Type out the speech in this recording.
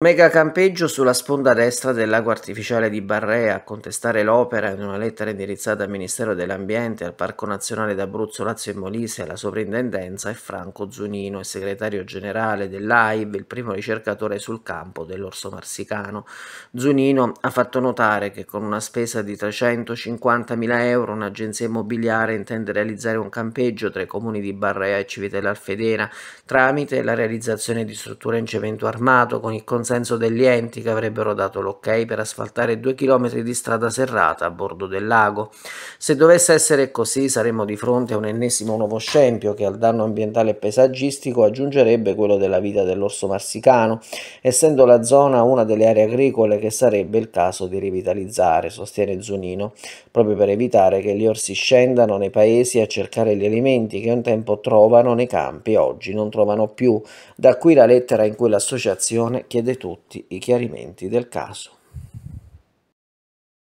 Mega campeggio sulla sponda destra del lago artificiale di Barrea a contestare l'opera in una lettera indirizzata al Ministero dell'Ambiente, al Parco Nazionale d'Abruzzo, Lazio e Molise, alla Sovrintendenza è Franco Zunino, il segretario generale dell'AIB, il primo ricercatore sul campo dell'orso marsicano. Zunino ha fatto notare che con una spesa di 350.000 euro un'agenzia immobiliare intende realizzare un campeggio tra i comuni di Barrea e Civitella Alfedena tramite la realizzazione di strutture in cemento armato con il consenso consenso degli enti che avrebbero dato l'ok per asfaltare due chilometri di strada serrata a bordo del lago. Se dovesse essere così saremmo di fronte a un ennesimo nuovo scempio che al danno ambientale e paesaggistico aggiungerebbe quello della vita dell'orso marsicano, essendo la zona una delle aree agricole che sarebbe il caso di rivitalizzare, sostiene Zunino, proprio per evitare che gli orsi scendano nei paesi a cercare gli alimenti che un tempo trovano nei campi oggi non trovano più, da qui la lettera in cui l'associazione chiede tutti i chiarimenti del caso.